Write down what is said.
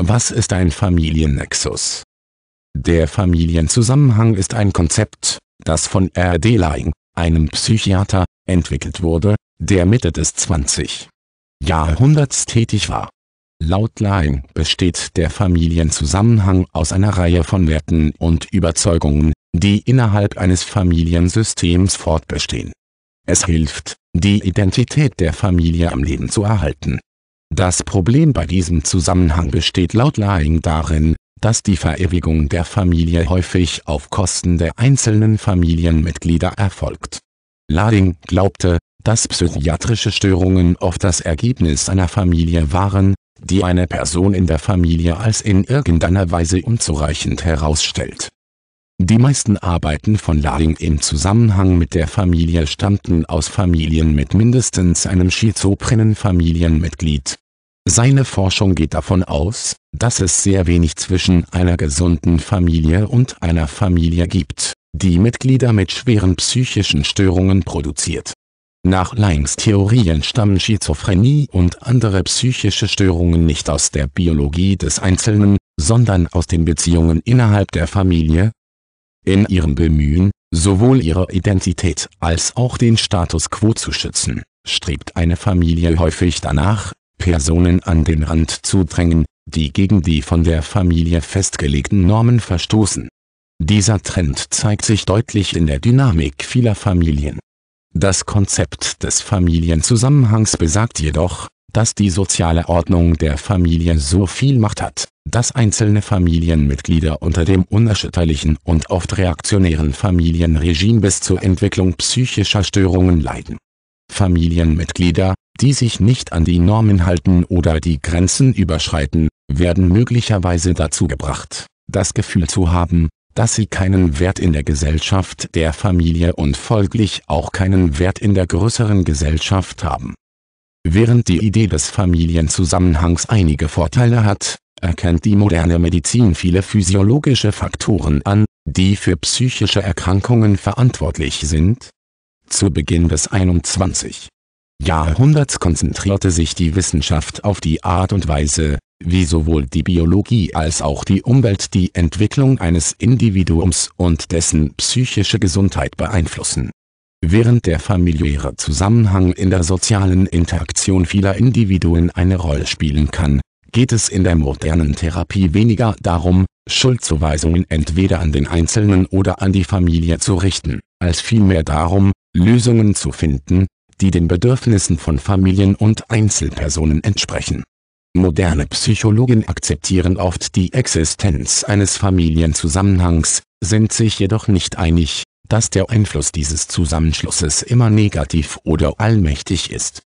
Was ist ein Familiennexus? Der Familienzusammenhang ist ein Konzept, das von R. D. Lang, einem Psychiater, entwickelt wurde, der Mitte des 20. Jahrhunderts tätig war. Laut Lang besteht der Familienzusammenhang aus einer Reihe von Werten und Überzeugungen, die innerhalb eines Familiensystems fortbestehen. Es hilft, die Identität der Familie am Leben zu erhalten das Problem bei diesem Zusammenhang besteht laut Lying darin, dass die Verewigung der Familie häufig auf Kosten der einzelnen Familienmitglieder erfolgt. Lading glaubte, dass psychiatrische Störungen oft das Ergebnis einer Familie waren, die eine Person in der Familie als in irgendeiner Weise unzureichend herausstellt die meisten Arbeiten von Lading im Zusammenhang mit der Familie stammten aus Familien mit mindestens einem schizoprenen Familienmitglied. Seine Forschung geht davon aus, dass es sehr wenig zwischen einer gesunden Familie und einer Familie gibt, die Mitglieder mit schweren psychischen Störungen produziert. Nach Langs Theorien stammen Schizophrenie und andere psychische Störungen nicht aus der Biologie des Einzelnen, sondern aus den Beziehungen innerhalb der Familie, in ihrem Bemühen, sowohl ihre Identität als auch den Status quo zu schützen, strebt eine Familie häufig danach, Personen an den Rand zu drängen, die gegen die von der Familie festgelegten Normen verstoßen. Dieser Trend zeigt sich deutlich in der Dynamik vieler Familien. Das Konzept des Familienzusammenhangs besagt jedoch, dass die soziale Ordnung der Familie so viel Macht hat, dass einzelne Familienmitglieder unter dem unerschütterlichen und oft reaktionären Familienregime bis zur Entwicklung psychischer Störungen leiden. Familienmitglieder, die sich nicht an die Normen halten oder die Grenzen überschreiten, werden möglicherweise dazu gebracht, das Gefühl zu haben, dass sie keinen Wert in der Gesellschaft der Familie und folglich auch keinen Wert in der größeren Gesellschaft haben Während die Idee des Familienzusammenhangs einige Vorteile hat, erkennt die moderne Medizin viele physiologische Faktoren an, die für psychische Erkrankungen verantwortlich sind. Zu Beginn des 21. Jahrhunderts konzentrierte sich die Wissenschaft auf die Art und Weise, wie sowohl die Biologie als auch die Umwelt die Entwicklung eines Individuums und dessen psychische Gesundheit beeinflussen während der familiäre Zusammenhang in der sozialen Interaktion vieler Individuen eine Rolle spielen kann, geht es in der modernen Therapie weniger darum, Schuldzuweisungen entweder an den Einzelnen oder an die Familie zu richten, als vielmehr darum, Lösungen zu finden, die den Bedürfnissen von Familien und Einzelpersonen entsprechen. Moderne Psychologen akzeptieren oft die Existenz eines Familienzusammenhangs, sind sich jedoch nicht einig, dass der Einfluss dieses Zusammenschlusses immer negativ oder allmächtig ist